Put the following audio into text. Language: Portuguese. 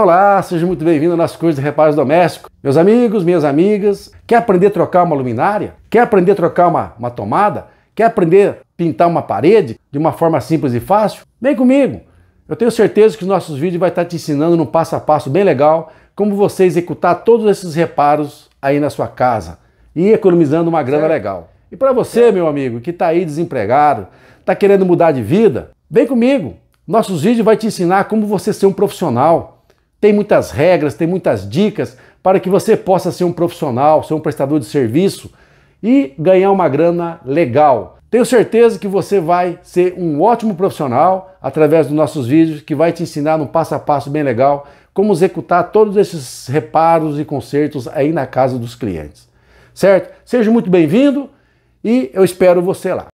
Olá, seja muito bem-vindo nas coisas de reparos domésticos. Meus amigos, minhas amigas, quer aprender a trocar uma luminária? Quer aprender a trocar uma, uma tomada? Quer aprender a pintar uma parede de uma forma simples e fácil? Vem comigo! Eu tenho certeza que os nossos vídeos vai estar te ensinando num passo a passo bem legal como você executar todos esses reparos aí na sua casa e economizando uma grana legal. E para você, meu amigo, que está aí desempregado, está querendo mudar de vida, vem comigo! Nossos vídeos vai te ensinar como você ser um profissional, tem muitas regras, tem muitas dicas para que você possa ser um profissional, ser um prestador de serviço e ganhar uma grana legal. Tenho certeza que você vai ser um ótimo profissional através dos nossos vídeos, que vai te ensinar um passo a passo bem legal como executar todos esses reparos e consertos aí na casa dos clientes. Certo? Seja muito bem-vindo e eu espero você lá.